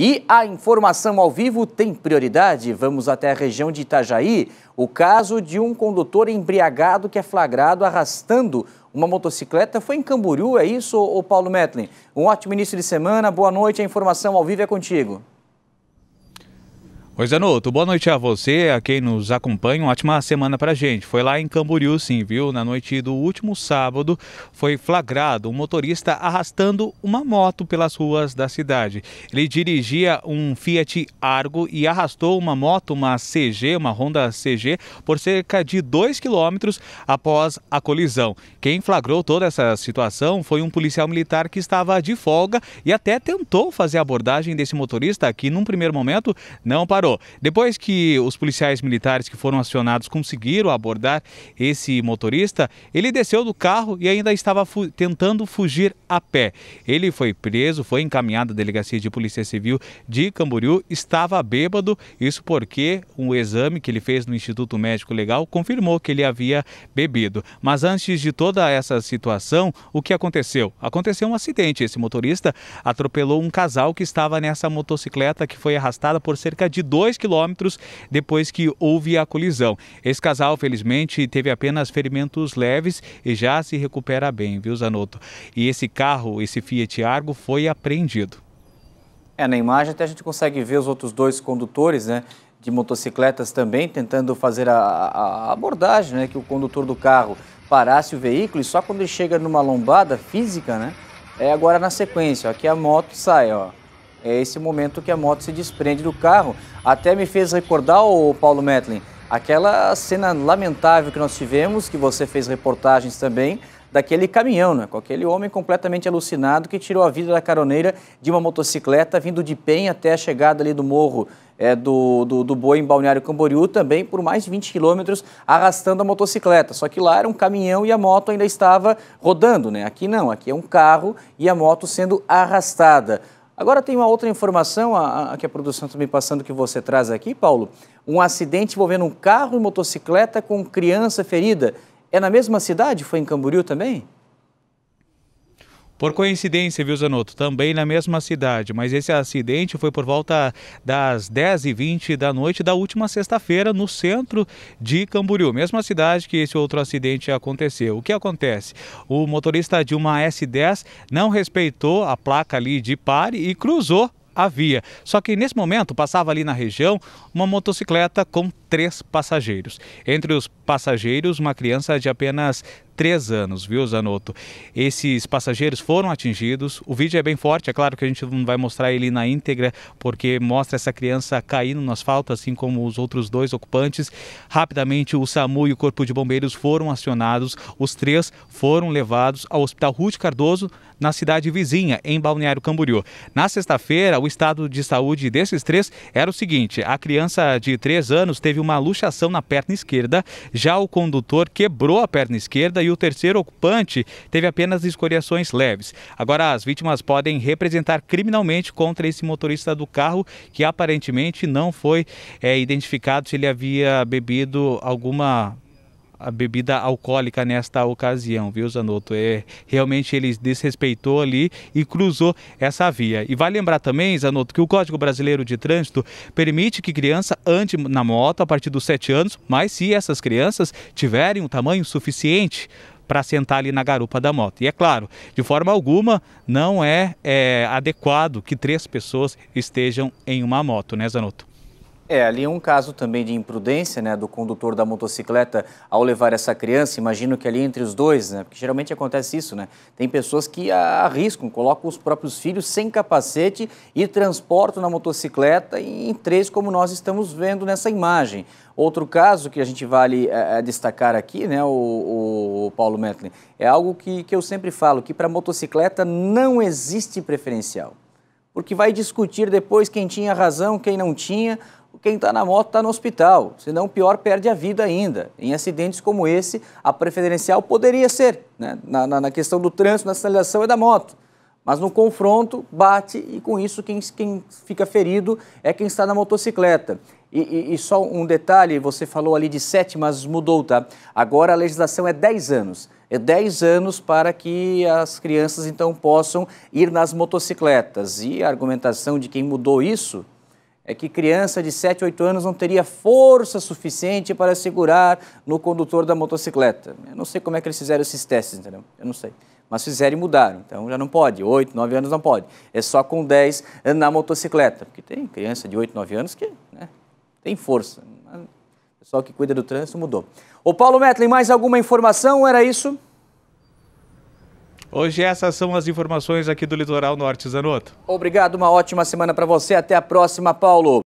E a informação ao vivo tem prioridade. Vamos até a região de Itajaí. O caso de um condutor embriagado que é flagrado arrastando uma motocicleta foi em Camboriú, é isso, ô Paulo Metlin? Um ótimo início de semana, boa noite. A informação ao vivo é contigo. Oi, Zanotto, boa noite a você, a quem nos acompanha, uma ótima semana pra gente. Foi lá em Camboriú, sim, viu? Na noite do último sábado, foi flagrado um motorista arrastando uma moto pelas ruas da cidade. Ele dirigia um Fiat Argo e arrastou uma moto, uma CG, uma Honda CG, por cerca de 2 quilômetros após a colisão. Quem flagrou toda essa situação foi um policial militar que estava de folga e até tentou fazer a abordagem desse motorista, que num primeiro momento não parou. Depois que os policiais militares que foram acionados conseguiram abordar esse motorista, ele desceu do carro e ainda estava fu tentando fugir a pé. Ele foi preso, foi encaminhado à delegacia de polícia civil de Camboriú, estava bêbado, isso porque um exame que ele fez no Instituto Médico Legal confirmou que ele havia bebido. Mas antes de toda essa situação, o que aconteceu? Aconteceu um acidente. Esse motorista atropelou um casal que estava nessa motocicleta que foi arrastada por cerca de 12 2 quilômetros depois que houve a colisão. Esse casal, felizmente, teve apenas ferimentos leves e já se recupera bem, viu, Zanotto? E esse carro, esse Fiat Argo, foi apreendido. É, na imagem até a gente consegue ver os outros dois condutores, né? De motocicletas também, tentando fazer a, a abordagem, né? Que o condutor do carro parasse o veículo e só quando ele chega numa lombada física, né? É agora na sequência, ó, que a moto sai, ó é esse momento que a moto se desprende do carro. Até me fez recordar, o Paulo Metlin, aquela cena lamentável que nós tivemos, que você fez reportagens também, daquele caminhão, né? com aquele homem completamente alucinado que tirou a vida da caroneira de uma motocicleta vindo de Penha até a chegada ali do morro é, do, do, do, Boi em Balneário Camboriú, também por mais de 20 quilômetros, arrastando a motocicleta. Só que lá era um caminhão e a moto ainda estava rodando, né? Aqui não, aqui é um carro e a moto sendo arrastada. Agora tem uma outra informação a, que a produção está me passando que você traz aqui, Paulo. Um acidente envolvendo um carro e motocicleta com criança ferida. É na mesma cidade? Foi em Camboriú também? Por coincidência, viu, Zanotto? Também na mesma cidade, mas esse acidente foi por volta das 10h20 da noite da última sexta-feira no centro de Camboriú, mesma cidade que esse outro acidente aconteceu. O que acontece? O motorista de uma S10 não respeitou a placa ali de pare e cruzou a via. Só que nesse momento passava ali na região uma motocicleta com três passageiros. Entre os passageiros, uma criança de apenas três anos, viu, Zanotto? Esses passageiros foram atingidos. O vídeo é bem forte, é claro que a gente não vai mostrar ele na íntegra, porque mostra essa criança caindo no asfalto, assim como os outros dois ocupantes. Rapidamente, o SAMU e o Corpo de Bombeiros foram acionados. Os três foram levados ao Hospital Ruth Cardoso, na cidade vizinha, em Balneário Camboriú. Na sexta-feira, o estado de saúde desses três era o seguinte: a criança de três anos teve teve uma luxação na perna esquerda, já o condutor quebrou a perna esquerda e o terceiro ocupante teve apenas escoriações leves. Agora, as vítimas podem representar criminalmente contra esse motorista do carro que aparentemente não foi é, identificado se ele havia bebido alguma a bebida alcoólica nesta ocasião, viu, Zanotto? É, realmente ele desrespeitou ali e cruzou essa via. E vai lembrar também, Zanotto, que o Código Brasileiro de Trânsito permite que criança ande na moto a partir dos 7 anos, mas se essas crianças tiverem um tamanho suficiente para sentar ali na garupa da moto. E é claro, de forma alguma não é, é adequado que três pessoas estejam em uma moto, né, Zanotto? É, ali é um caso também de imprudência, né, do condutor da motocicleta ao levar essa criança. Imagino que ali entre os dois, né, porque geralmente acontece isso, né? Tem pessoas que arriscam, colocam os próprios filhos sem capacete e transportam na motocicleta em três, como nós estamos vendo nessa imagem. Outro caso que a gente vale é, é destacar aqui, né, o, o Paulo Metlin, é algo que, que eu sempre falo, que para motocicleta não existe preferencial porque vai discutir depois quem tinha razão, quem não tinha quem está na moto está no hospital, senão pior perde a vida ainda. Em acidentes como esse, a preferencial poderia ser, né? na, na, na, questão do trânsito, na sinalização é da moto. Mas no confronto, bate e com isso quem, quem fica ferido é quem está na motocicleta. E, e, e só um detalhe, você falou ali de sete, mas mudou, tá? Agora a legislação é 10 anos é 10 anos para que as crianças então possam ir nas motocicletas. E a argumentação de quem mudou isso é que criança de 7, 8 anos não teria força suficiente para segurar no condutor da motocicleta. Eu não sei como é que eles fizeram esses testes, entendeu? Eu não sei. Mas fizeram e mudaram, então já não pode. 8, 9 anos não pode. É só com 10 na motocicleta. Porque tem criança de 8, 9 anos que né, tem força. O pessoal que cuida do trânsito mudou. O Paulo Metlin, mais alguma informação? Era isso? Hoje essas são as informações aqui do Litoral Norte, Zanotto. Obrigado, uma ótima semana para você. Até a próxima, Paulo.